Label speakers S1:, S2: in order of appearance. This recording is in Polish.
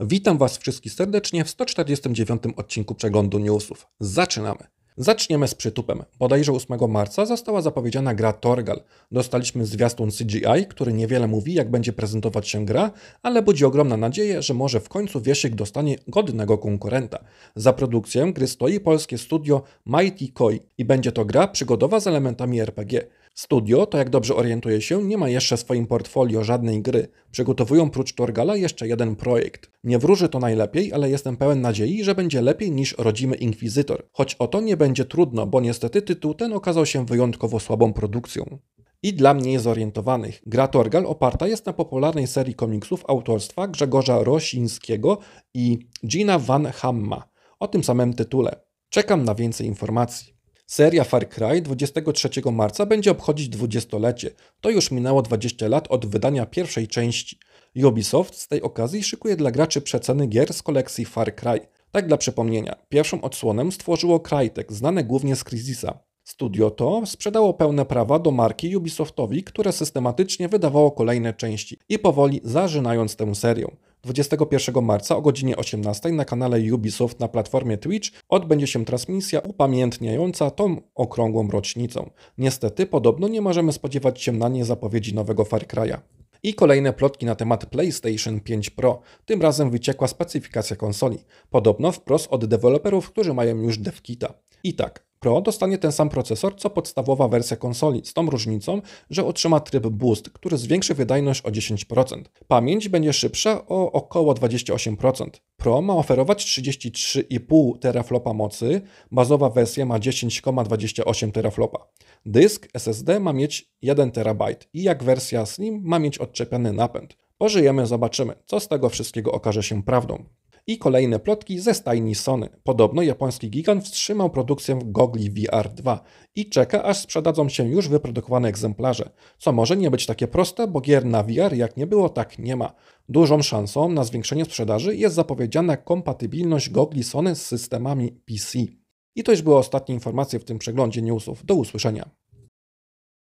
S1: Witam Was wszystkich serdecznie w 149 odcinku przeglądu newsów. Zaczynamy! Zaczniemy z przytupem. Bodajże 8 marca została zapowiedziana gra Torgal. Dostaliśmy zwiastun CGI, który niewiele mówi, jak będzie prezentować się gra, ale budzi ogromna nadzieję, że może w końcu Wiesiek dostanie godnego konkurenta. Za produkcję gry stoi polskie studio Mighty Koi i będzie to gra przygodowa z elementami RPG. Studio, to jak dobrze orientuję się, nie ma jeszcze w swoim portfolio żadnej gry. Przygotowują prócz Torgala jeszcze jeden projekt. Nie wróży to najlepiej, ale jestem pełen nadziei, że będzie lepiej niż rodzimy Inkwizytor. Choć o to nie będzie trudno, bo niestety tytuł ten okazał się wyjątkowo słabą produkcją i dla mnie zorientowanych. Gra Torgal oparta jest na popularnej serii komiksów autorstwa Grzegorza Rosińskiego i Gina Van Hamma o tym samym tytule. Czekam na więcej informacji. Seria Far Cry 23 marca będzie obchodzić dwudziestolecie. To już minęło 20 lat od wydania pierwszej części. Ubisoft z tej okazji szykuje dla graczy przeceny gier z kolekcji Far Cry. Tak dla przypomnienia, pierwszą odsłonę stworzyło Crytek, znane głównie z Crisisa. Studio to sprzedało pełne prawa do marki Ubisoftowi, które systematycznie wydawało kolejne części i powoli zażynając tę serię. 21 marca o godzinie 18 na kanale Ubisoft na platformie Twitch odbędzie się transmisja upamiętniająca tą okrągłą rocznicę. Niestety podobno nie możemy spodziewać się na nie zapowiedzi nowego Far Cry'a. I kolejne plotki na temat PlayStation 5 Pro. Tym razem wyciekła specyfikacja konsoli. Podobno wprost od deweloperów, którzy mają już devkita. I tak, Pro dostanie ten sam procesor co podstawowa wersja konsoli, z tą różnicą, że otrzyma tryb Boost, który zwiększy wydajność o 10%. Pamięć będzie szybsza o około 28%. Pro ma oferować 33,5 teraflopa mocy, bazowa wersja ma 10,28 teraflopa. Dysk SSD ma mieć 1 terabajt i jak wersja Slim ma mieć odczepiony napęd. Pożyjemy, zobaczymy, co z tego wszystkiego okaże się prawdą i kolejne plotki ze stajni Sony. Podobno japoński gigant wstrzymał produkcję gogli VR2 i czeka, aż sprzedadzą się już wyprodukowane egzemplarze. Co może nie być takie proste, bo gier na VR jak nie było, tak nie ma. Dużą szansą na zwiększenie sprzedaży jest zapowiedziana kompatybilność gogli Sony z systemami PC. I to już były ostatnie informacje w tym przeglądzie newsów. Do usłyszenia.